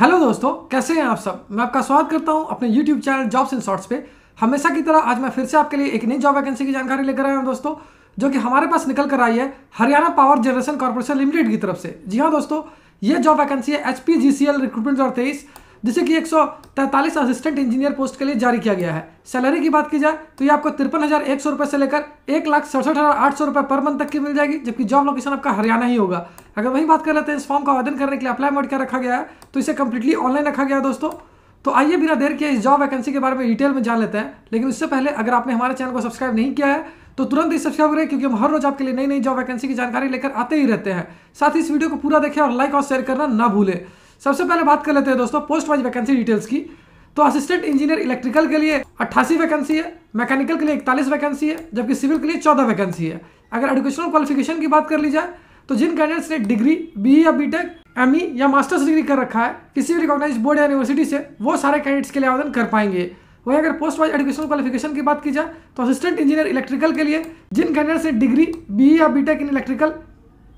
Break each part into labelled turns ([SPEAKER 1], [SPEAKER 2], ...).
[SPEAKER 1] hello दोस्तों कैसे हैं आप सब मैं आपका स्वागत करता हूं अपने YouTube channel Jobs in Shorts पे हमेशा की तरह आज मैं फिर से आपके लिए एक नई जॉब वैकेंसी की जानकारी लेकर आया हूं दोस्तों जो कि हमारे पास निकल कर आई है Haryana power generation corporation limited की तरफ से जी हाँ दोस्तों ये जॉब वैकेंसी है H P G C L recruitment और तेईस जिसे कि एक असिस्टेंट इंजीनियर पोस्ट के लिए जारी किया गया है सैलरी की बात की जाए तो ये आपको तिरपन हज़ार एक सौ से लेकर एक लाख सड़सठ हज़ार आठ सौ रुपए पर मंथ तक की मिल जाएगी जबकि जॉब लोकेशन आपका हरियाणा ही होगा अगर वही बात कर लेते हैं इस फॉर्म का आवेदन करने के लिए अप्लाई मोड क्या रखा गया है तो इसे कंप्लीटली ऑनलाइन रखा गया है दोस्तों तो आइए बिना देर के इस जॉब वैकेंसी के बारे में डिटेल में जान लेते हैं लेकिन उससे पहले अगर आपने हमारे चैनल को सब्सक्राइब नहीं किया है तो तुरंत ही सब्सक्राइब करें क्योंकि हम हर रोज आपके लिए नई नई जॉब वैकेंसी की जानकारी लेकर आते ही रहते हैं साथ ही इस वीडियो को पूरा देखें और लाइक और शेयर करना ना भूलें सबसे पहले बात कर लेते हैं दोस्तों पोस्ट वाइज वैकेंसी डिटेल्स की तो असिस्टेंट इंजीनियर इलेक्ट्रिकल के लिए अट्ठासी वैकेंसी है मैकेनिकल के लिए इकतालीस वैकेंसी है जबकि सिविल के लिए चौदह वैकेंसी है अगर एडुकेशनल क्वालिफिकेशन की बात कर ली जाए तो जिन कैंडिडेट्स ने डिग्री बी e या बीटेक एम e या मास्टर्स डिग्री कर रखा है किसी भी रिकॉग्नाइज बोर्ड या यूनिवर्सिटी से वो सारे कैंडिडेट्स के लिए आवेदन कर पाएंगे वहीं अगर पोस्ट वाइज एडुकेशनल क्वालिफिकेशन की बात की जाए तो असिस्टेंट इंजीनियर इलेक्ट्रिकल के लिए जिन कैंडिडेट्स ने डिग्री बी e या BTech in electrical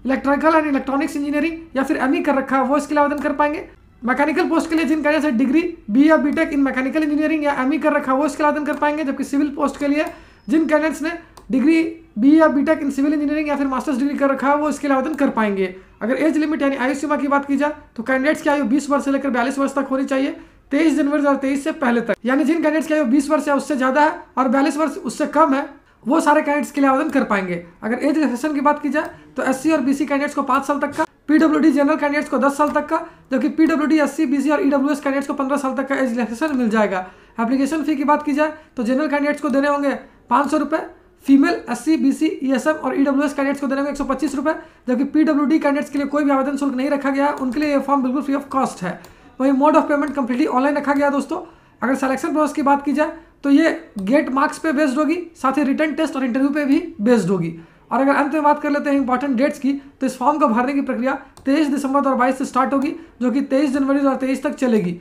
[SPEAKER 1] electrical and electronics engineering या फिर एम e कर रखा है वो इसके लिए आवेदन कर पाएंगे मैकेनिकल पोस्ट के लिए जिनका जैसे डिग्री बी या बीटेक इन मैकेनिकल इंजीनियरिंग या एम e कर रखा है वो इसके लिए आवेदन कर पाएंगे जबकि सिविल पोस्ट के लिए जिन कैंडिडेट्स ने डिग्री बी या बीटेक इन सिविल इंजीनियरिंग या फिर मास्टर्स डिग्री कर रखा है वो इसके लिए आवेदन कर पाएंगे अगर एज लिमिट यानी आयु सीमा की बात की जाए तो कैंडिडेट्स की आयु बीस वर्ष से लेकर बयालीस वर्ष तक होनी चाहिए तेईस जनवरी दो से पहले तक यानी जिन कैंडिडेट्स की आयु बीस वर्ष या उससे ज़्यादा है और बयालीस वर्ष उससे कम है वो सारे कैंडिडेट्स के लिए आवेदन कर पाएंगे अगर एज रिसेशन की बात की जाए तो एस और बी कैंडिडेट्स को पाँच साल तक का पीडब्ल्यू जनरल कैंडिडेट्स को दस साल तक का जबकि पीडब्ल्यूडी एससी बीसी और ईडब्ल्यूएस e कैंडिडेट्स को पंद्रह साल तक का एज रिलैक्सेशन मिल जाएगा एप्लीकेशन फ़ी की बात की जाए तो जनरल कैंडिडेट्स को देने होंगे पाँच सौ रुपये female S C B C E S M और ई डब्ल्यू एस कैंडिडेट्स को देने होंगे एक सौ पच्चीस रुपये जबकि पी डब्ल्यू डी कैंडिडेट्स के लिए कोई भी आवेदन शुल्क नहीं रखा गया है उनके लिए ये फॉर्म बिल्कुल फ्री ऑफ कॉस्ट है वहीं mode of payment completely online रखा गया दोस्तों अगर सेलेक्शन प्रोसेस की बात की जाए तो ये गेट मार्क्स पे बेस्ड होगी साथ ही रिटर्न टेस्ट और इंटरव्यू पे भी बेस्ड होगी और अगर अंत में बात कर लेते हैं इंपॉर्टेंट डेट्स की तो इस फॉर्म को भरने की प्रक्रिया तेईस दिसंबर दो से स्टार्ट होगी जो कि तेईस जनवरी दो चलेगी